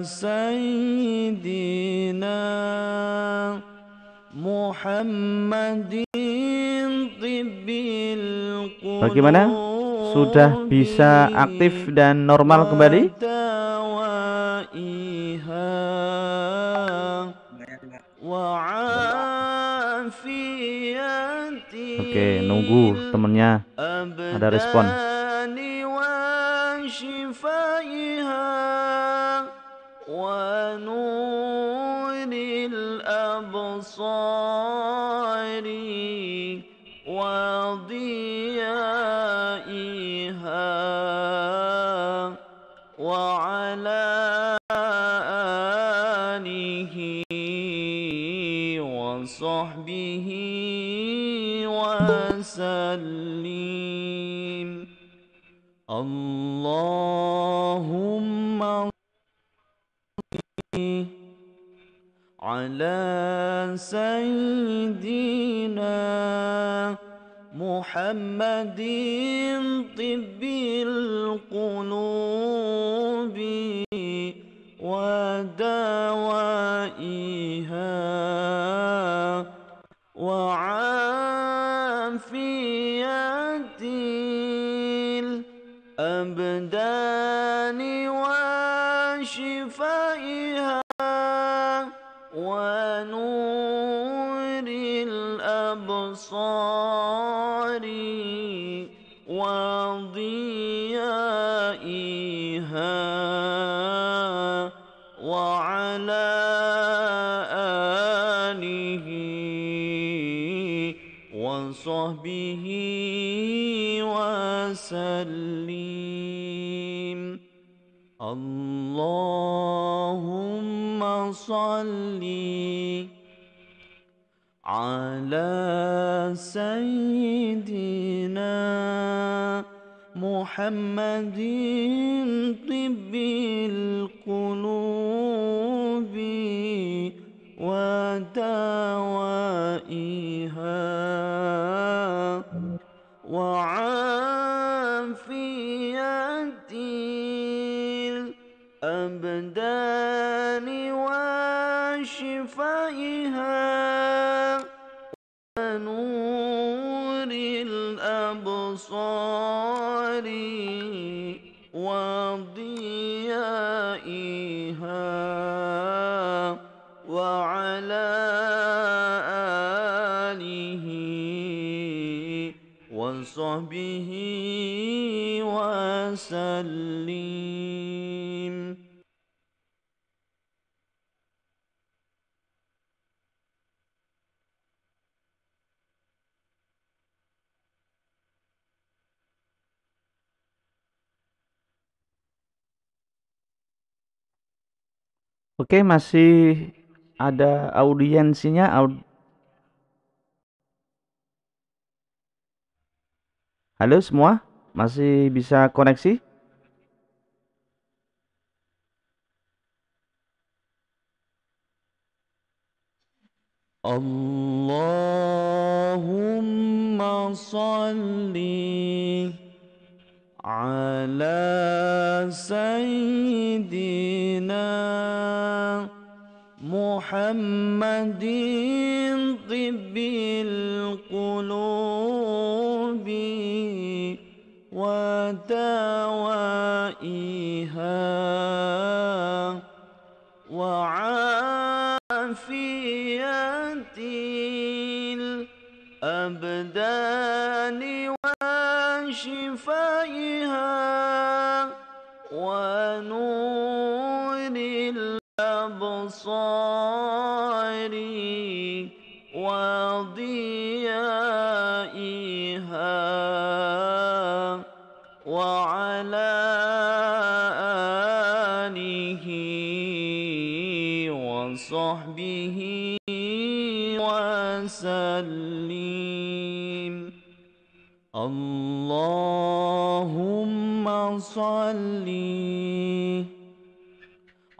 سيدنا Muhammadin tibbil Bagaimana? Sudah bisa aktif dan normal kembali? Oke, nunggu temennya ada respon. ونور الأبصار وضيائها وعلى آله وصحبه وسلم اللهم على سيدنا محمد طب القلوب ودوائها وعلى عليه وسلم اللهم صل على سيدنا محمد طب القلوب ودواء أبصاري وضيائها وعلى آله وصحبه وسلم Oke, masih ada audiensinya. Aud Halo semua, masih bisa koneksi? Allahumma salli على سيدنا محمد طب القلوب ودوائها وعافية الأبدان وشفاء صلي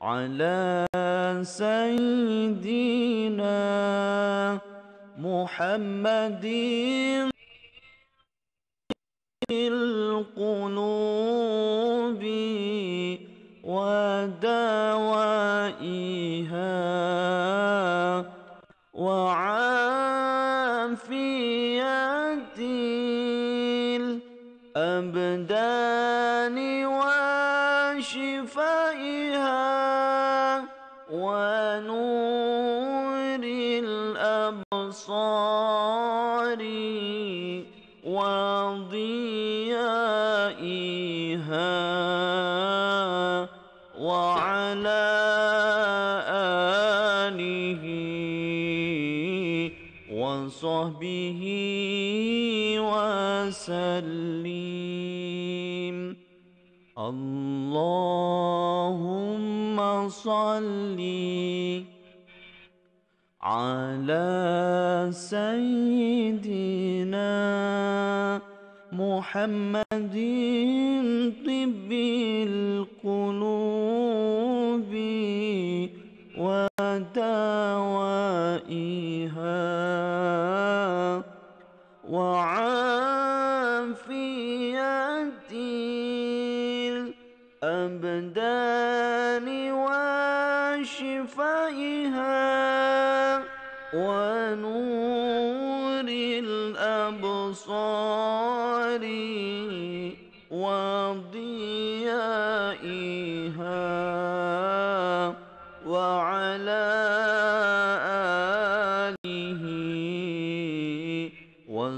على سيدنا محمد ونور ضالين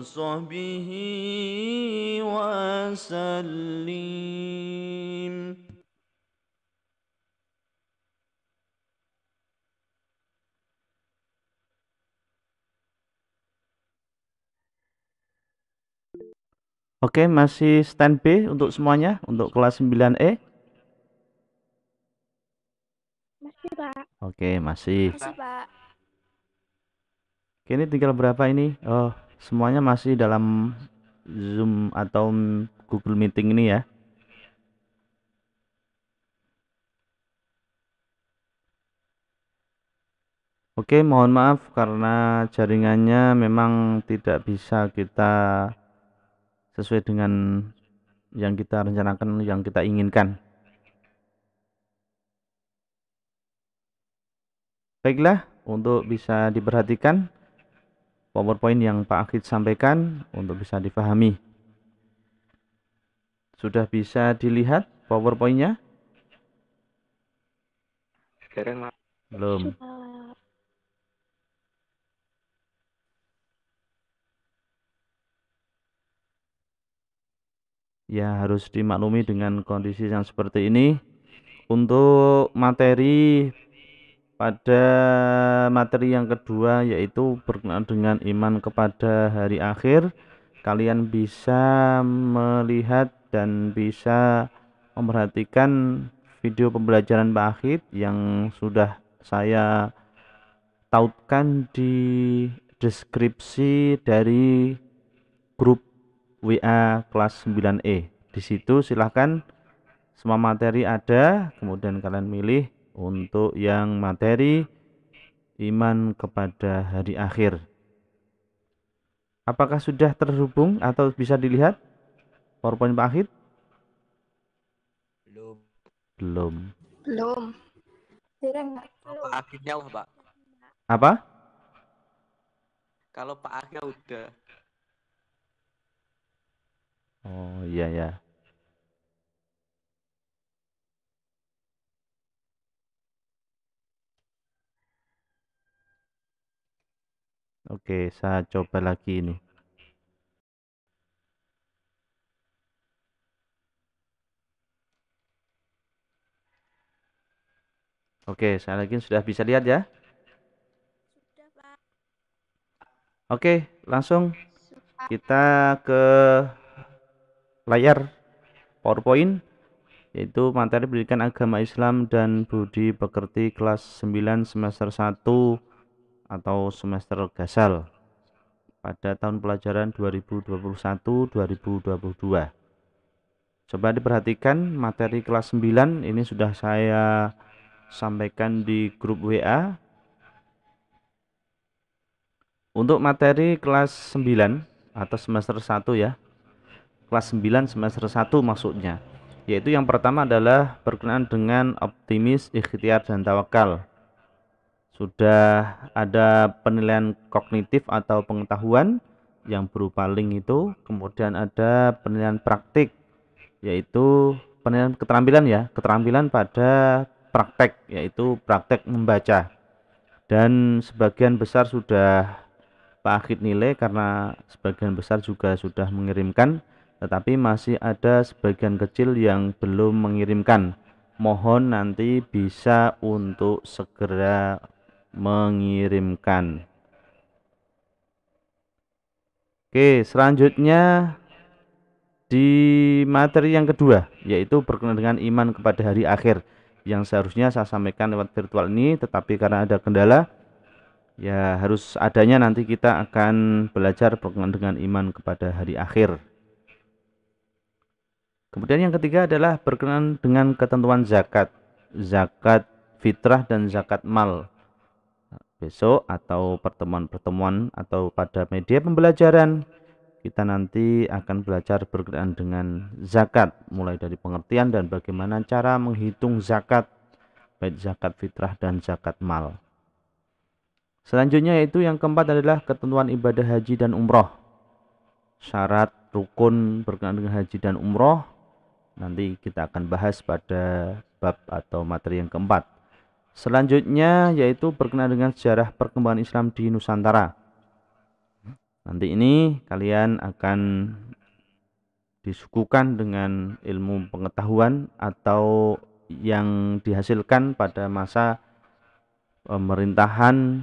وصحبه وسلم Oke, masih stand B untuk semuanya, untuk kelas 9E. Masih, Pak. Oke, masih. Masih, Pak. Oke, ini tinggal berapa ini? Oh, semuanya masih dalam Zoom atau Google Meeting ini ya. Oke, mohon maaf karena jaringannya memang tidak bisa kita sesuai dengan yang kita rencanakan, yang kita inginkan. Baiklah, untuk bisa diperhatikan PowerPoint yang Pak Akid sampaikan untuk bisa dipahami. Sudah bisa dilihat PowerPoint-nya? Belum. Ya, harus dimaklumi dengan kondisi yang seperti ini. Untuk materi pada materi yang kedua yaitu berkenaan dengan iman kepada hari akhir kalian bisa melihat dan bisa memperhatikan video pembelajaran Pak yang sudah saya tautkan di deskripsi dari grup WA kelas 9E di situ silahkan semua materi ada kemudian kalian milih untuk yang materi iman kepada hari akhir. Apakah sudah terhubung atau bisa dilihat PowerPoint Pak Akhir? Belum. Belum. Belum. Akhirnya Pak. Apa? Kalau Pak Akhir udah. Oh iya ya. Oke, saya coba lagi ini. Oke, saya lagi sudah bisa lihat ya? Oke, langsung kita ke layar PowerPoint yaitu materi pendidikan agama Islam dan budi pekerti kelas 9 semester 1 atau semester gasal pada tahun pelajaran 2021-2022. Coba diperhatikan materi kelas 9 ini sudah saya sampaikan di grup WA. Untuk materi kelas 9 atau semester 1 ya. Kelas 9 semester 1 maksudnya. Yaitu yang pertama adalah berkenaan dengan optimis, ikhtiar dan tawakal sudah ada penilaian kognitif atau pengetahuan yang berupa link itu kemudian ada penilaian praktik yaitu penilaian keterampilan ya keterampilan pada praktek yaitu praktek membaca dan sebagian besar sudah Pak Akhid nilai karena sebagian besar juga sudah mengirimkan tetapi masih ada sebagian kecil yang belum mengirimkan mohon nanti bisa untuk segera mengirimkan. Oke, selanjutnya di materi yang kedua yaitu berkenaan dengan iman kepada hari akhir yang seharusnya saya sampaikan lewat virtual ini tetapi karena ada kendala ya harus adanya nanti kita akan belajar berkenaan dengan iman kepada hari akhir. Kemudian yang ketiga adalah berkenaan dengan ketentuan zakat, zakat fitrah dan zakat mal besok atau pertemuan-pertemuan atau pada media pembelajaran kita nanti akan belajar berkenaan dengan zakat mulai dari pengertian dan bagaimana cara menghitung zakat baik zakat fitrah dan zakat mal selanjutnya yaitu yang keempat adalah ketentuan ibadah haji dan umroh syarat rukun berkenaan dengan haji dan umroh nanti kita akan bahas pada bab atau materi yang keempat Selanjutnya yaitu berkenaan dengan sejarah perkembangan Islam di Nusantara. Nanti ini kalian akan disukukan dengan ilmu pengetahuan atau yang dihasilkan pada masa pemerintahan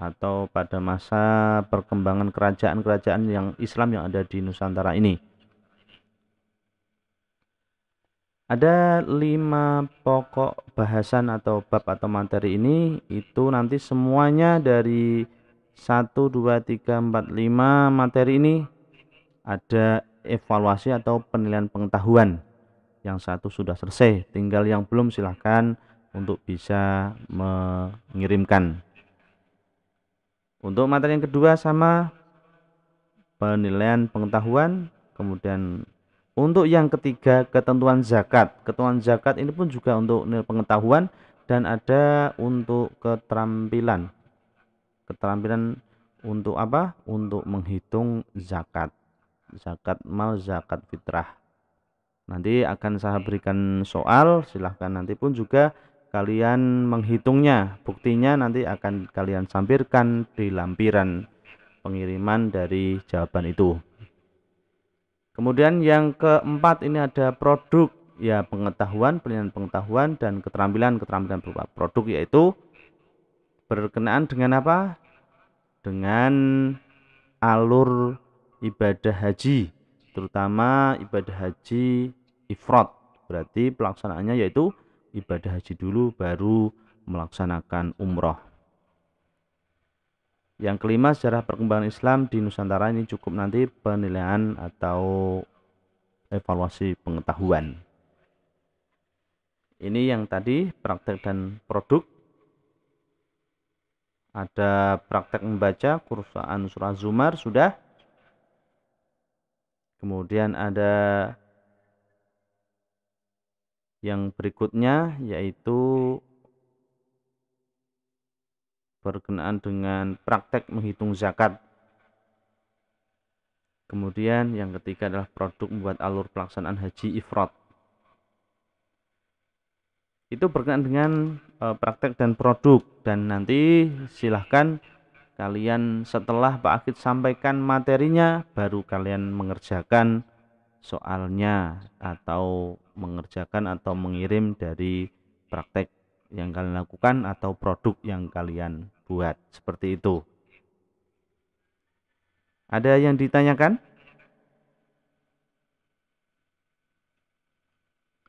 atau pada masa perkembangan kerajaan-kerajaan yang Islam yang ada di Nusantara ini. ada lima pokok bahasan atau bab atau materi ini itu nanti semuanya dari 1 2 3 4 5 materi ini ada evaluasi atau penilaian pengetahuan yang satu sudah selesai tinggal yang belum silahkan untuk bisa mengirimkan untuk materi yang kedua sama penilaian pengetahuan kemudian untuk yang ketiga, ketentuan zakat. Ketentuan zakat ini pun juga untuk pengetahuan dan ada untuk keterampilan. Keterampilan untuk apa? Untuk menghitung zakat. Zakat mal, zakat fitrah. Nanti akan saya berikan soal, silahkan nanti pun juga kalian menghitungnya. Buktinya nanti akan kalian sampirkan di lampiran pengiriman dari jawaban itu. Kemudian yang keempat ini ada produk ya pengetahuan, penilaian pengetahuan dan keterampilan-keterampilan berupa produk yaitu berkenaan dengan apa? Dengan alur ibadah haji, terutama ibadah haji ifrod. Berarti pelaksanaannya yaitu ibadah haji dulu baru melaksanakan umroh. Yang kelima, sejarah perkembangan Islam di Nusantara ini cukup nanti penilaian atau evaluasi pengetahuan. Ini yang tadi praktek dan produk. Ada praktek membaca, kursaan surah Zumar sudah. Kemudian ada yang berikutnya yaitu berkenaan dengan praktek menghitung zakat. Kemudian yang ketiga adalah produk membuat alur pelaksanaan haji ifrat. Itu berkenaan dengan e, praktek dan produk dan nanti silahkan kalian setelah Pak Akid sampaikan materinya baru kalian mengerjakan soalnya atau mengerjakan atau mengirim dari praktek yang kalian lakukan atau produk yang kalian buat seperti itu. Ada yang ditanyakan?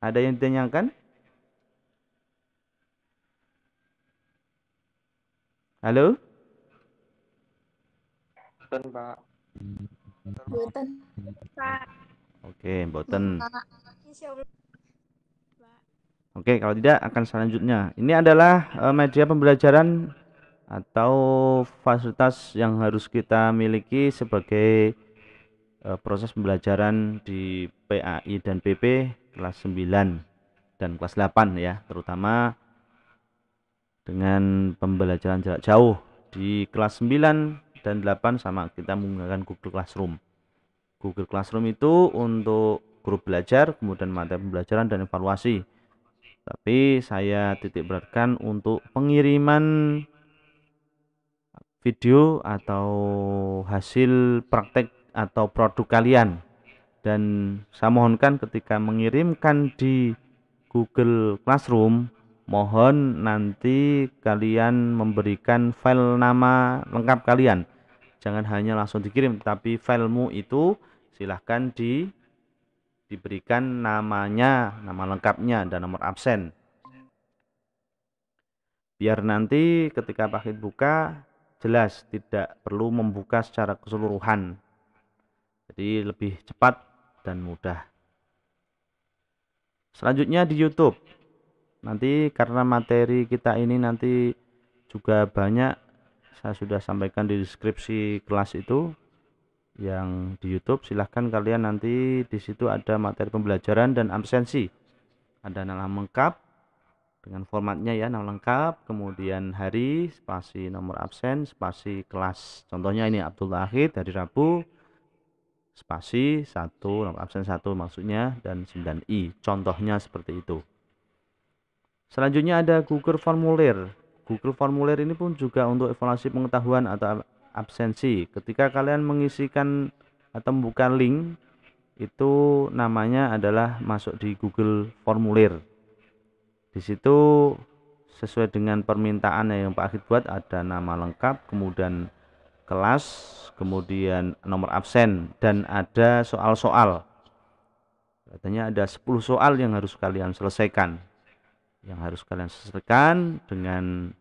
Ada yang ditanyakan? Halo? Boten, Pak. Boten. Pak. Oke, boten. Oke, kalau tidak akan selanjutnya. Ini adalah e, media pembelajaran atau fasilitas yang harus kita miliki sebagai e, proses pembelajaran di PAI dan PP kelas 9 dan kelas 8 ya, terutama dengan pembelajaran jarak jauh di kelas 9 dan 8 sama kita menggunakan Google Classroom. Google Classroom itu untuk grup belajar, kemudian materi pembelajaran dan evaluasi tapi saya titik beratkan untuk pengiriman video atau hasil praktek atau produk kalian dan saya mohonkan ketika mengirimkan di Google Classroom mohon nanti kalian memberikan file nama lengkap kalian jangan hanya langsung dikirim tapi filemu itu silahkan di diberikan namanya, nama lengkapnya dan nomor absen. Biar nanti ketika paket buka jelas tidak perlu membuka secara keseluruhan. Jadi lebih cepat dan mudah. Selanjutnya di YouTube. Nanti karena materi kita ini nanti juga banyak saya sudah sampaikan di deskripsi kelas itu yang di YouTube silahkan kalian nanti di situ ada materi pembelajaran dan absensi ada nama lengkap dengan formatnya ya nama lengkap kemudian hari spasi nomor absen spasi kelas contohnya ini Abdul Akhid dari Rabu spasi 1 nomor absen 1 maksudnya dan 9i contohnya seperti itu selanjutnya ada Google formulir Google formulir ini pun juga untuk evaluasi pengetahuan atau absensi. Ketika kalian mengisikan atau membuka link itu namanya adalah masuk di Google formulir. Di situ sesuai dengan permintaan ya, yang Pak Akhid buat ada nama lengkap, kemudian kelas, kemudian nomor absen dan ada soal-soal. Katanya ada 10 soal yang harus kalian selesaikan. Yang harus kalian selesaikan dengan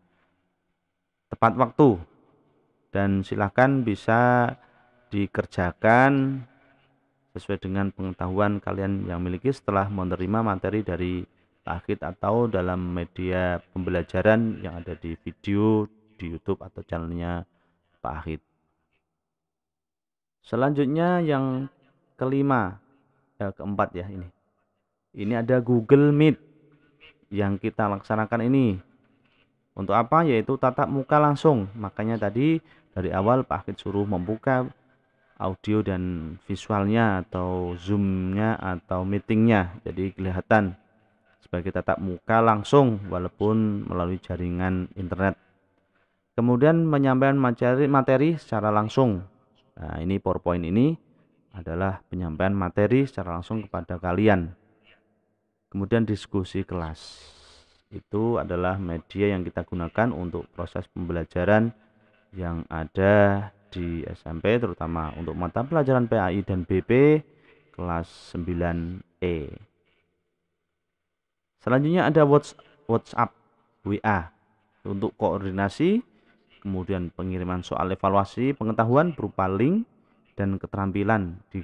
tepat waktu dan silahkan bisa dikerjakan sesuai dengan pengetahuan kalian yang miliki setelah menerima materi dari takhid atau dalam media pembelajaran yang ada di video di YouTube atau channelnya Pak Ahid. Selanjutnya yang kelima, ya keempat ya ini. Ini ada Google Meet yang kita laksanakan ini. Untuk apa? Yaitu tatap muka langsung. Makanya tadi dari awal Pak Akid suruh membuka audio dan visualnya atau zoomnya atau meetingnya jadi kelihatan sebagai tatap muka langsung walaupun melalui jaringan internet kemudian menyampaikan materi, materi secara langsung nah ini powerpoint ini adalah penyampaian materi secara langsung kepada kalian kemudian diskusi kelas itu adalah media yang kita gunakan untuk proses pembelajaran yang ada di SMP terutama untuk mata pelajaran PAI dan BP kelas 9E. Selanjutnya ada WhatsApp WA untuk koordinasi, kemudian pengiriman soal evaluasi pengetahuan berupa link dan keterampilan di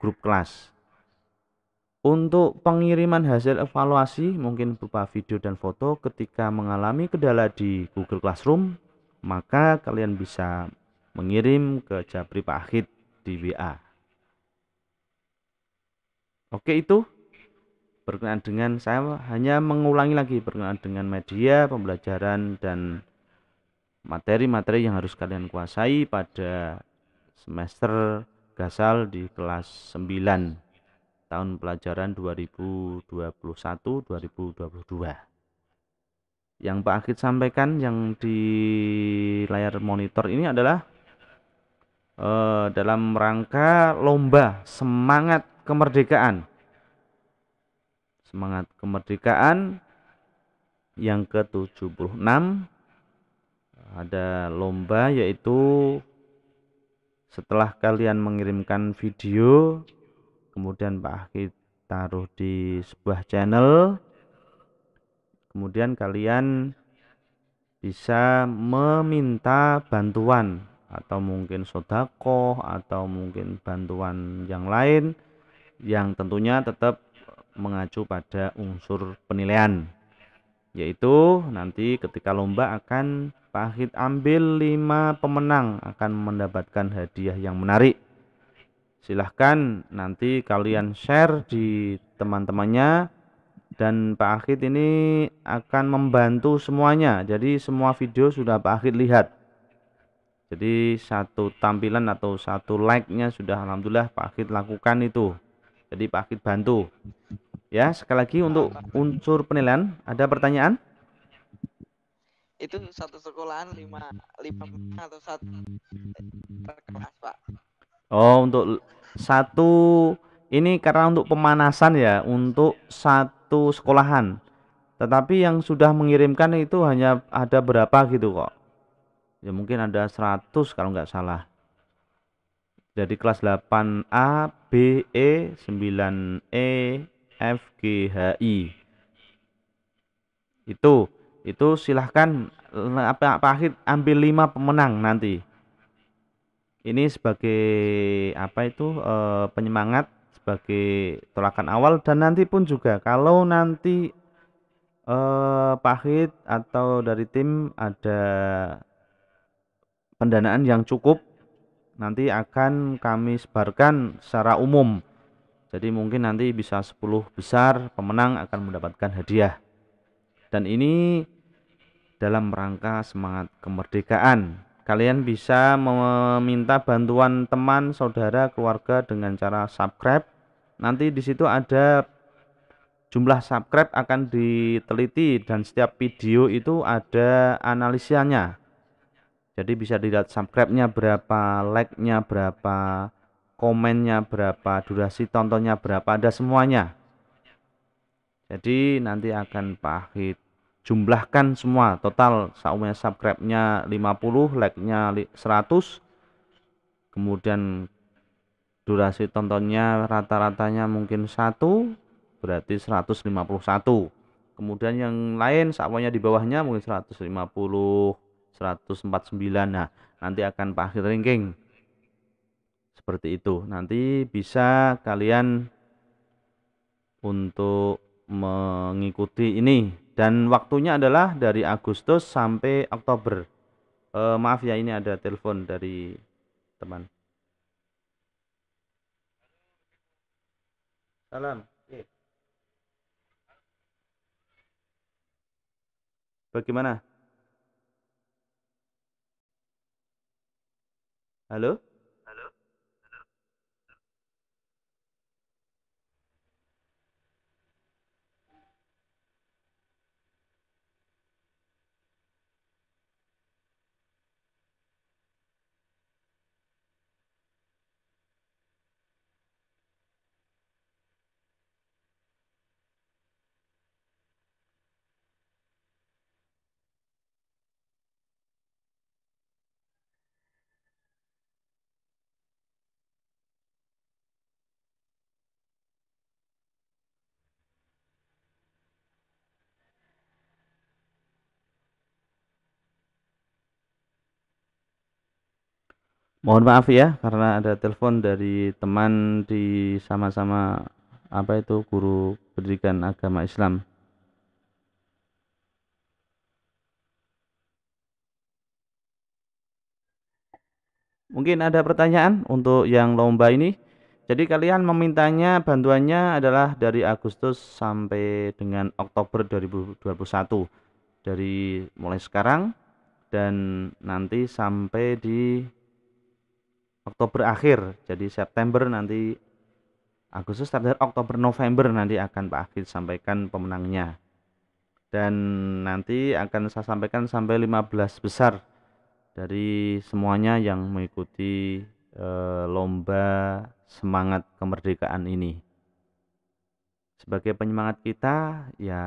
grup kelas. Untuk pengiriman hasil evaluasi mungkin berupa video dan foto ketika mengalami kendala di Google Classroom maka kalian bisa mengirim ke Jabri Pak Ahid di WA. Oke itu berkenaan dengan saya hanya mengulangi lagi berkenaan dengan media pembelajaran dan materi-materi yang harus kalian kuasai pada semester gasal di kelas 9 tahun pelajaran 2021-2022 yang Pak Akid sampaikan yang di layar monitor ini adalah uh, dalam rangka lomba semangat kemerdekaan semangat kemerdekaan yang ke-76 ada lomba yaitu setelah kalian mengirimkan video kemudian Pak Akid taruh di sebuah channel kemudian kalian bisa meminta bantuan atau mungkin sodako atau mungkin bantuan yang lain yang tentunya tetap mengacu pada unsur penilaian yaitu nanti ketika lomba akan pahit ambil 5 pemenang akan mendapatkan hadiah yang menarik silahkan nanti kalian share di teman-temannya dan Pak Akhid ini akan membantu semuanya jadi semua video sudah Pak Akhid lihat jadi satu tampilan atau satu like nya sudah Alhamdulillah Pak Akhid lakukan itu jadi Pak Akhid bantu ya sekali lagi untuk unsur penilaian ada pertanyaan itu satu sekolahan lima lima atau satu Pak oh untuk satu ini karena untuk pemanasan ya, untuk satu sekolahan. Tetapi yang sudah mengirimkan itu hanya ada berapa gitu kok. Ya mungkin ada 100 kalau nggak salah. jadi kelas 8A, B, E, 9E, F, G, H, I. Itu, itu silahkan apa apa akhir ambil lima pemenang nanti ini sebagai apa itu e, penyemangat sebagai tolakan awal dan nanti pun juga kalau nanti eh, pahit atau dari tim ada pendanaan yang cukup nanti akan kami sebarkan secara umum jadi mungkin nanti bisa 10 besar pemenang akan mendapatkan hadiah dan ini dalam rangka semangat kemerdekaan kalian bisa meminta bantuan teman, saudara, keluarga dengan cara subscribe Nanti di situ ada jumlah subscribe akan diteliti dan setiap video itu ada analisanya. Jadi bisa dilihat subscribe-nya berapa, like-nya berapa, komennya berapa, durasi tontonnya berapa, ada semuanya. Jadi nanti akan pahit. Jumlahkan semua total saumnya subscribe-nya 50, like-nya 100, kemudian durasi tontonnya rata-ratanya mungkin satu berarti 151 kemudian yang lain sawahnya di bawahnya mungkin 150 149 nah nanti akan pakai ranking seperti itu nanti bisa kalian untuk mengikuti ini dan waktunya adalah dari Agustus sampai Oktober e, maaf ya ini ada telepon dari teman Salam. Iya. Bagaimana? Halo? mohon maaf ya karena ada telepon dari teman di sama-sama apa itu guru pendidikan agama Islam mungkin ada pertanyaan untuk yang lomba ini jadi kalian memintanya bantuannya adalah dari Agustus sampai dengan Oktober 2021 dari mulai sekarang dan nanti sampai di Oktober akhir jadi September nanti Agustus September, Oktober November nanti akan Pak Akhil sampaikan pemenangnya dan nanti akan saya sampaikan sampai 15 besar dari semuanya yang mengikuti e, lomba semangat kemerdekaan ini sebagai penyemangat kita ya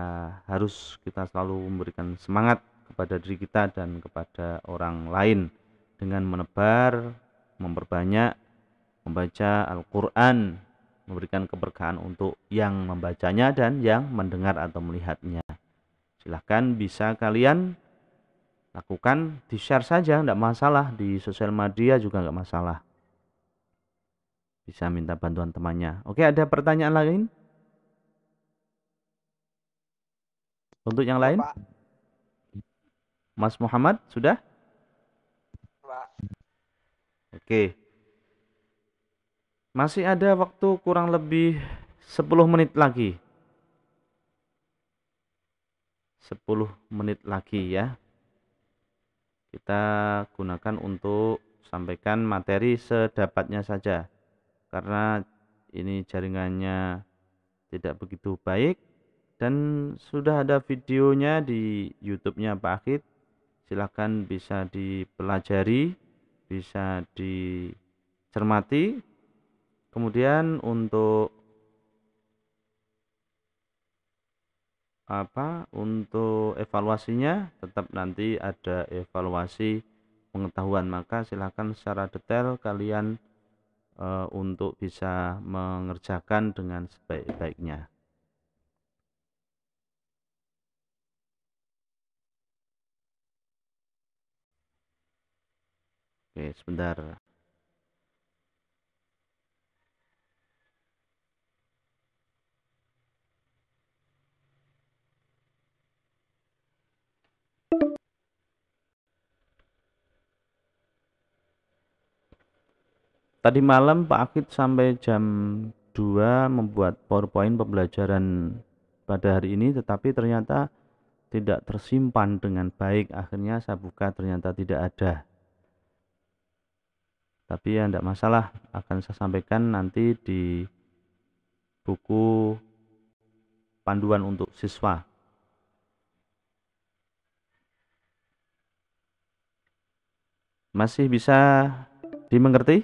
harus kita selalu memberikan semangat kepada diri kita dan kepada orang lain dengan menebar memperbanyak membaca Al-Quran, memberikan keberkahan untuk yang membacanya dan yang mendengar atau melihatnya. Silahkan bisa kalian lakukan di share saja, tidak masalah di sosial media juga nggak masalah. Bisa minta bantuan temannya. Oke, ada pertanyaan lain? Untuk yang lain? Mas Muhammad sudah? Oke. Masih ada waktu kurang lebih 10 menit lagi. 10 menit lagi ya. Kita gunakan untuk sampaikan materi sedapatnya saja. Karena ini jaringannya tidak begitu baik dan sudah ada videonya di YouTube-nya Pak Akid. Silahkan bisa dipelajari bisa dicermati kemudian untuk apa untuk evaluasinya tetap nanti ada evaluasi pengetahuan maka silahkan secara detail kalian e, untuk bisa mengerjakan dengan sebaik-baiknya Oke, sebentar. Tadi malam Pak Akid sampai jam 2 membuat PowerPoint pembelajaran pada hari ini tetapi ternyata tidak tersimpan dengan baik. Akhirnya saya buka ternyata tidak ada tapi ya tidak masalah akan saya sampaikan nanti di buku panduan untuk siswa masih bisa dimengerti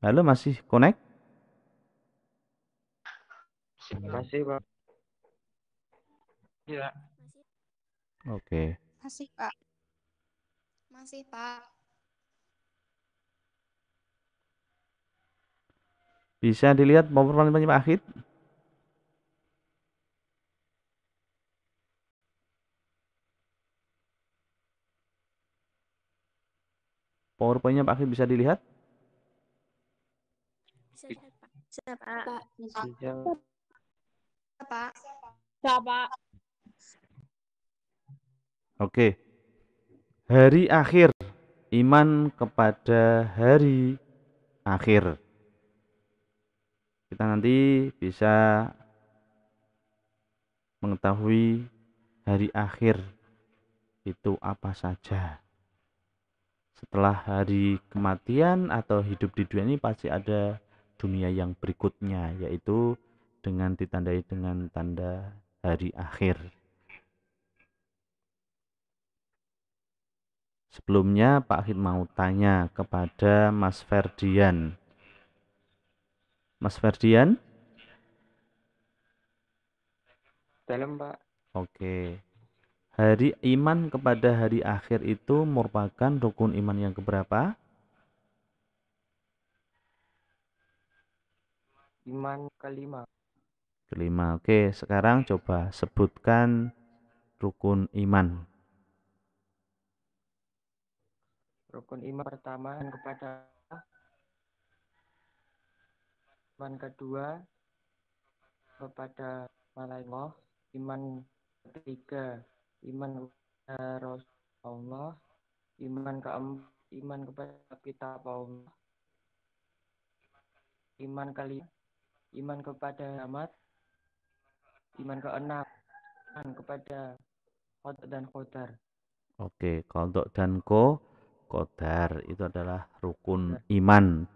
halo masih connect masih pak ya oke okay. masih pak masih, Pak. Bisa dilihat mau Pak Akhid. PowerPoint-nya Pak Akhid bisa dilihat? Bisa, Pak. Bisa, Pak. Bisa, Pak. Bisa, Pak. Oke hari akhir, iman kepada hari akhir. Kita nanti bisa mengetahui hari akhir itu apa saja. Setelah hari kematian atau hidup di dunia ini pasti ada dunia yang berikutnya yaitu dengan ditandai dengan tanda hari akhir. Sebelumnya Pak Hid mau tanya kepada Mas Ferdian. Mas Ferdian? Dalam Pak. Oke. Hari iman kepada hari akhir itu merupakan rukun iman yang keberapa? Iman kelima. Kelima. Oke, sekarang coba sebutkan rukun iman. Rukun iman pertama dan kepada iman kedua kepada malaikat, iman ketiga iman kepada Rasulullah Allah, iman keempat iman kepada kitab Allah, iman kali iman kepada amat, iman keenam iman kepada kodok dan khotar Oke, kodok dan ko qadar itu adalah rukun ya. iman.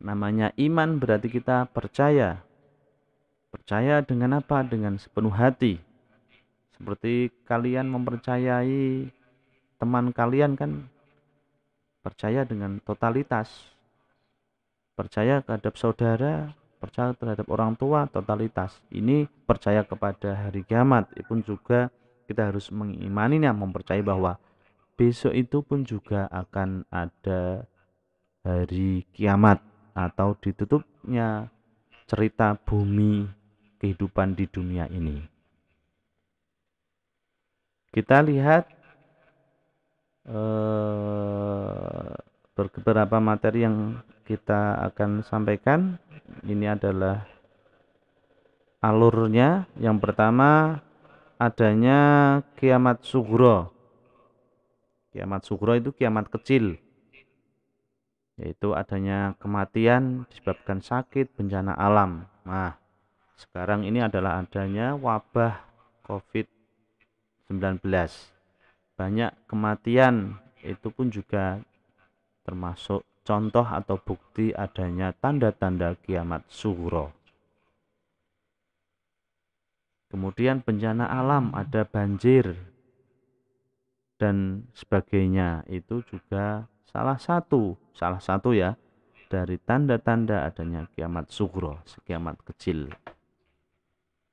Namanya iman berarti kita percaya. Percaya dengan apa? Dengan sepenuh hati. Seperti kalian mempercayai teman kalian kan percaya dengan totalitas. Percaya terhadap saudara, percaya terhadap orang tua totalitas. Ini percaya kepada hari kiamat. Itu pun juga kita harus mengimaninya, mempercayai bahwa besok itu pun juga akan ada hari kiamat atau ditutupnya cerita bumi kehidupan di dunia ini. Kita lihat eh, beberapa materi yang kita akan sampaikan. Ini adalah alurnya. Yang pertama adanya kiamat sugro Kiamat sugro itu kiamat kecil, yaitu adanya kematian disebabkan sakit, bencana alam. Nah, sekarang ini adalah adanya wabah COVID-19. Banyak kematian itu pun juga termasuk contoh atau bukti adanya tanda-tanda kiamat suro. Kemudian bencana alam ada banjir, dan sebagainya itu juga salah satu salah satu ya dari tanda-tanda adanya kiamat sugro kiamat kecil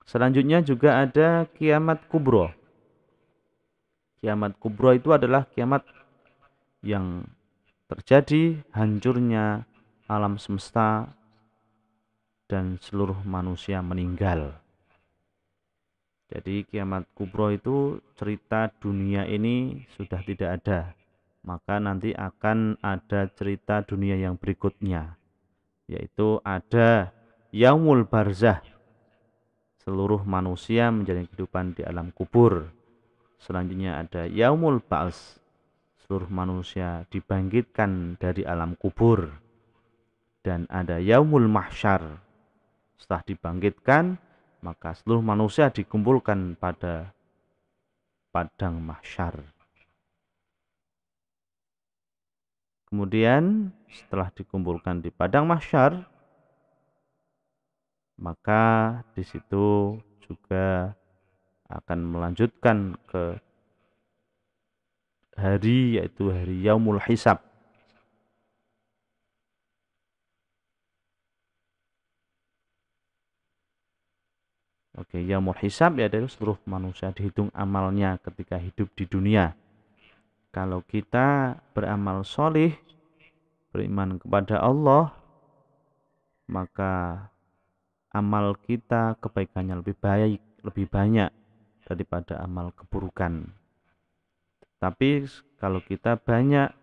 selanjutnya juga ada kiamat kubro kiamat kubro itu adalah kiamat yang terjadi hancurnya alam semesta dan seluruh manusia meninggal jadi kiamat kubro itu cerita dunia ini sudah tidak ada. Maka nanti akan ada cerita dunia yang berikutnya. Yaitu ada yaumul barzah. Seluruh manusia menjalani kehidupan di alam kubur. Selanjutnya ada yaumul baas, Seluruh manusia dibangkitkan dari alam kubur. Dan ada yaumul mahsyar. Setelah dibangkitkan, maka seluruh manusia dikumpulkan pada padang mahsyar. Kemudian setelah dikumpulkan di padang mahsyar, maka di situ juga akan melanjutkan ke hari yaitu hari Yaumul Hisab Oke, yaumul hisab ya dari seluruh manusia dihitung amalnya ketika hidup di dunia. Kalau kita beramal solih, beriman kepada Allah, maka amal kita kebaikannya lebih baik, lebih banyak daripada amal keburukan. Tapi kalau kita banyak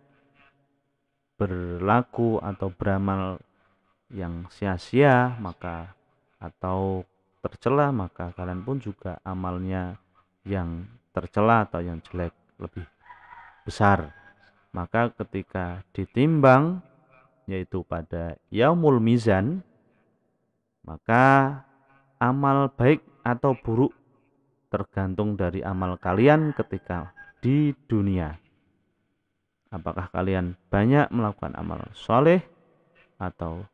berlaku atau beramal yang sia-sia, maka atau tercela maka kalian pun juga amalnya yang tercela atau yang jelek lebih besar maka ketika ditimbang yaitu pada yaumul mizan maka amal baik atau buruk tergantung dari amal kalian ketika di dunia apakah kalian banyak melakukan amal soleh atau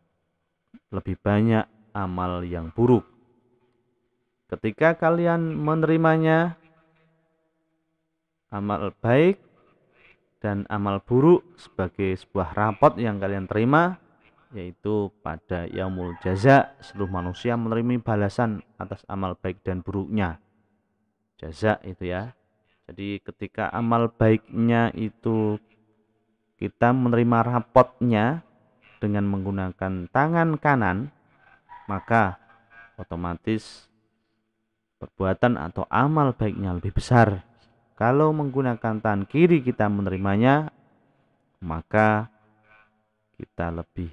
lebih banyak amal yang buruk Ketika kalian menerimanya, amal baik dan amal buruk sebagai sebuah rapot yang kalian terima, yaitu pada yaumul jaza, seluruh manusia menerima balasan atas amal baik dan buruknya. Jaza itu ya. Jadi ketika amal baiknya itu kita menerima rapotnya dengan menggunakan tangan kanan, maka otomatis perbuatan atau amal baiknya lebih besar. Kalau menggunakan tangan kiri kita menerimanya, maka kita lebih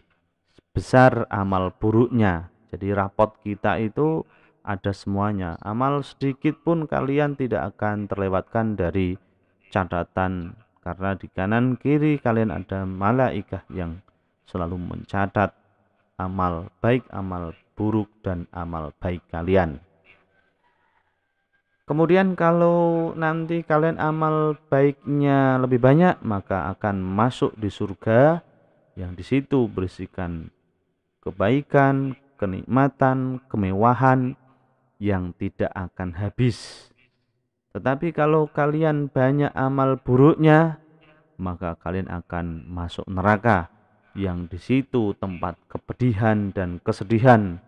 besar amal buruknya. Jadi rapot kita itu ada semuanya. Amal sedikit pun kalian tidak akan terlewatkan dari catatan karena di kanan kiri kalian ada malaikah yang selalu mencatat amal baik, amal buruk dan amal baik kalian. Kemudian kalau nanti kalian amal baiknya lebih banyak, maka akan masuk di surga yang di situ berisikan kebaikan, kenikmatan, kemewahan yang tidak akan habis. Tetapi kalau kalian banyak amal buruknya, maka kalian akan masuk neraka yang di situ tempat kepedihan dan kesedihan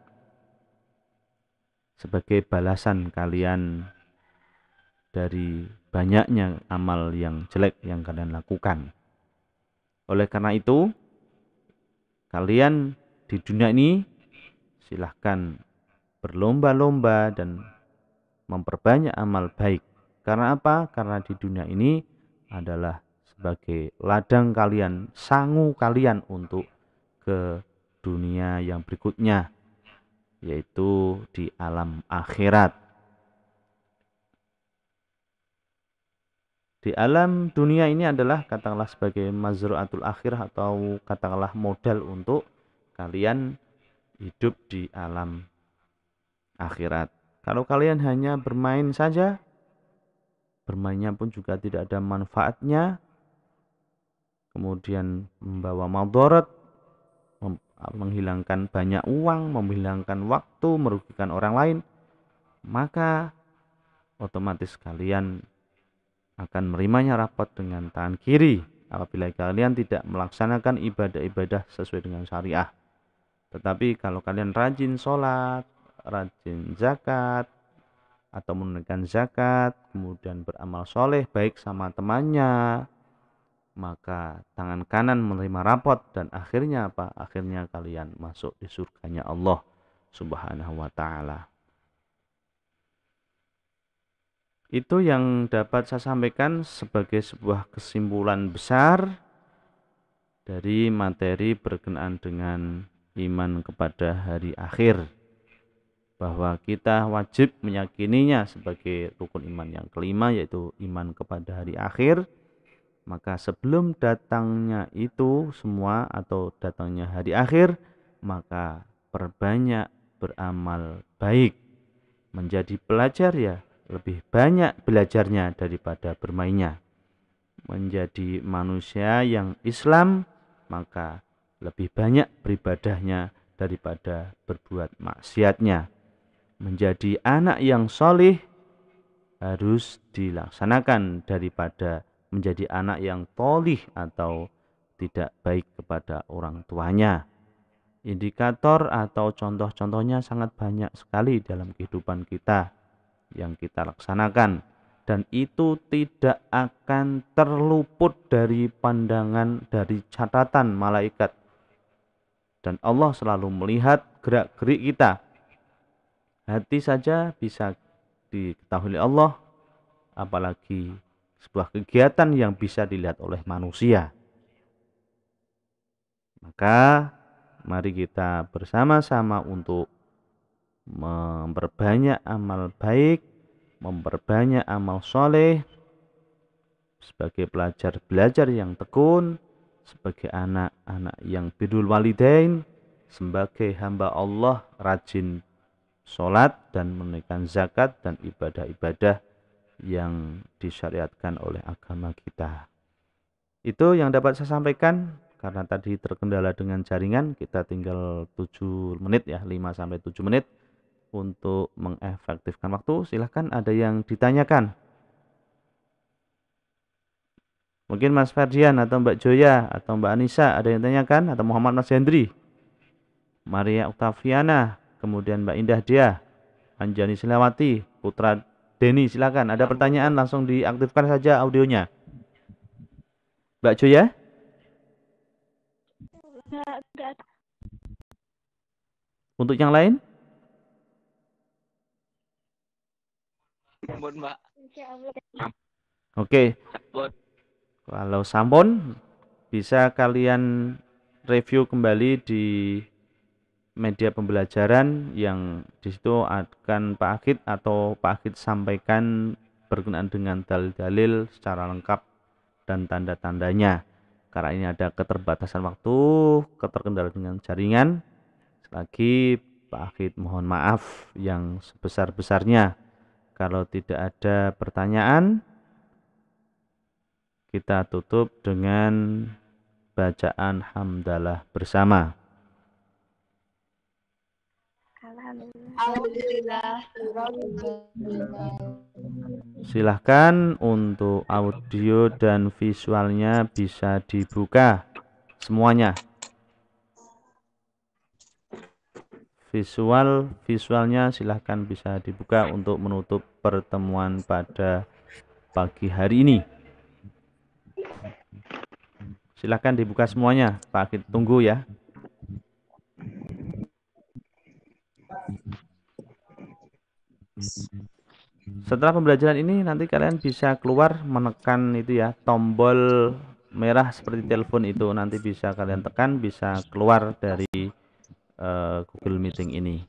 sebagai balasan kalian dari banyaknya amal yang jelek yang kalian lakukan. Oleh karena itu, kalian di dunia ini silahkan berlomba-lomba dan memperbanyak amal baik. Karena apa? Karena di dunia ini adalah sebagai ladang kalian, sangu kalian untuk ke dunia yang berikutnya, yaitu di alam akhirat. di alam dunia ini adalah katakanlah sebagai mazruatul akhir atau katakanlah modal untuk kalian hidup di alam akhirat. Kalau kalian hanya bermain saja, bermainnya pun juga tidak ada manfaatnya. Kemudian membawa madorot, ah, menghilangkan banyak uang, menghilangkan waktu, merugikan orang lain, maka otomatis kalian akan menerimanya rapat dengan tangan kiri apabila kalian tidak melaksanakan ibadah-ibadah sesuai dengan syariah. Tetapi kalau kalian rajin sholat, rajin zakat, atau menunaikan zakat, kemudian beramal soleh baik sama temannya, maka tangan kanan menerima rapot dan akhirnya apa? Akhirnya kalian masuk di surganya Allah Subhanahu wa taala. Itu yang dapat saya sampaikan sebagai sebuah kesimpulan besar dari materi berkenaan dengan iman kepada hari akhir bahwa kita wajib meyakininya sebagai rukun iman yang kelima yaitu iman kepada hari akhir maka sebelum datangnya itu semua atau datangnya hari akhir maka perbanyak beramal baik menjadi pelajar ya lebih banyak belajarnya daripada bermainnya. Menjadi manusia yang Islam, maka lebih banyak beribadahnya daripada berbuat maksiatnya. Menjadi anak yang solih harus dilaksanakan daripada menjadi anak yang tolih atau tidak baik kepada orang tuanya. Indikator atau contoh-contohnya sangat banyak sekali dalam kehidupan kita yang kita laksanakan dan itu tidak akan terluput dari pandangan dari catatan malaikat dan Allah selalu melihat gerak-gerik kita hati saja bisa diketahui oleh Allah apalagi sebuah kegiatan yang bisa dilihat oleh manusia maka mari kita bersama-sama untuk memperbanyak amal baik, memperbanyak amal soleh, sebagai pelajar belajar yang tekun, sebagai anak-anak yang bidul walidain, sebagai hamba Allah rajin sholat dan menunaikan zakat dan ibadah-ibadah yang disyariatkan oleh agama kita. Itu yang dapat saya sampaikan karena tadi terkendala dengan jaringan kita tinggal 7 menit ya 5 sampai 7 menit untuk mengefektifkan waktu. Silahkan ada yang ditanyakan. Mungkin Mas Ferdian atau Mbak Joya atau Mbak Anissa ada yang tanyakan atau Muhammad Mas Hendri. Maria Oktaviana, kemudian Mbak Indah Dia, Anjani Silawati, Putra Deni, silakan. Ada pertanyaan langsung diaktifkan saja audionya. Mbak Joya? Untuk yang lain? Sambon, Mbak. Oke. Okay. Kalau Sambon bisa kalian review kembali di media pembelajaran yang di situ akan Pak Akid atau Pak Akid sampaikan berkenaan dengan dalil-dalil secara lengkap dan tanda-tandanya. Karena ini ada keterbatasan waktu, keterkendala dengan jaringan. Lagi Pak Akid mohon maaf yang sebesar-besarnya. Kalau tidak ada pertanyaan, kita tutup dengan bacaan hamdalah bersama. Silahkan untuk audio dan visualnya bisa dibuka semuanya. visual visualnya silahkan bisa dibuka untuk menutup pertemuan pada pagi hari ini silahkan dibuka semuanya Pak tunggu ya setelah pembelajaran ini nanti kalian bisa keluar menekan itu ya tombol merah seperti telepon itu nanti bisa kalian tekan bisa keluar dari Eh, Google Meeting ini.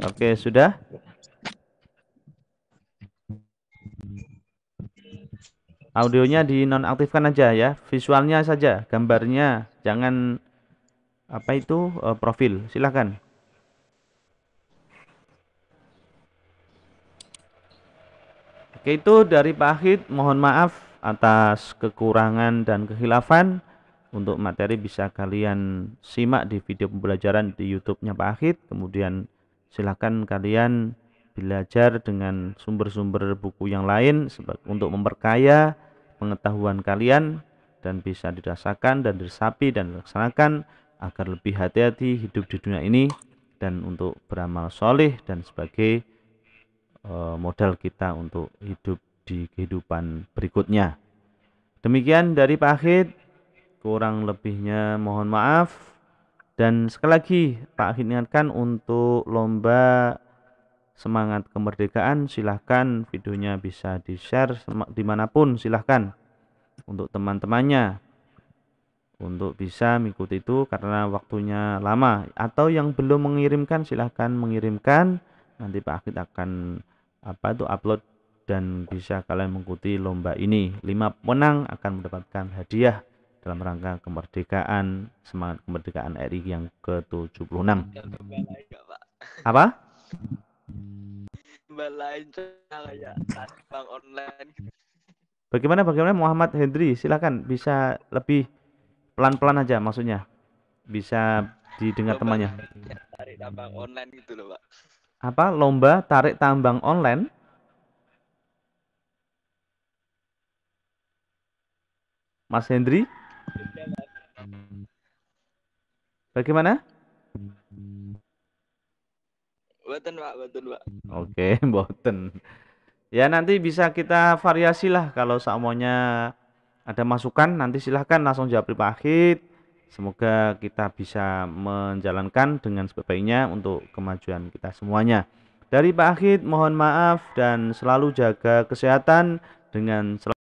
Oke, okay, sudah? Audionya dinonaktifkan aja ya, visualnya saja, gambarnya jangan apa itu uh, profil. Silahkan. Oke, itu dari Pak Ahid. Mohon maaf atas kekurangan dan kehilafan untuk materi bisa kalian simak di video pembelajaran di YouTube-nya Pak Akhid. Kemudian silakan kalian belajar dengan sumber-sumber buku yang lain untuk memperkaya pengetahuan kalian dan bisa dirasakan dan disapi dan dilaksanakan agar lebih hati-hati hidup di dunia ini dan untuk beramal soleh dan sebagai e, modal kita untuk hidup di kehidupan berikutnya. Demikian dari Pak Akhid kurang lebihnya mohon maaf dan sekali lagi Pak Akhid ingatkan untuk lomba semangat kemerdekaan silahkan videonya bisa di share dimanapun silahkan untuk teman-temannya untuk bisa mengikuti itu karena waktunya lama atau yang belum mengirimkan silahkan mengirimkan nanti Pak Akhid akan apa itu upload dan bisa kalian mengikuti lomba ini. 5 menang akan mendapatkan hadiah dalam rangka kemerdekaan semangat kemerdekaan RI yang ke-76 apa ya, bagaimana bagaimana Muhammad Hendri silakan bisa lebih pelan-pelan aja maksudnya bisa didengar lomba temannya tarik tambang online gitu loh pak apa lomba tarik tambang online Mas Hendri Bagaimana? Boten, Pak, boten, Pak. Oke, boten. Ya nanti bisa kita variasi lah kalau semuanya ada masukan nanti silahkan langsung jawab Pak Akhid. Semoga kita bisa menjalankan dengan sebaiknya untuk kemajuan kita semuanya. Dari Pak Akhid mohon maaf dan selalu jaga kesehatan dengan selalu